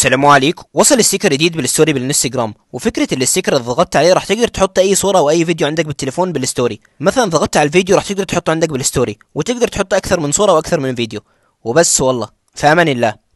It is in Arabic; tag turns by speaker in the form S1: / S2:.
S1: السلام عليكم وصل الستيكر جديد بالستوري بالانستجرام وفكره الستيكر اللي ضغطت عليه راح تقدر تحط اي صوره او اي فيديو عندك بالتليفون بالستوري مثلا ضغطت على الفيديو راح تقدر تحطه عندك بالستوري وتقدر تحط اكثر من صوره واكثر من فيديو وبس والله في امان الله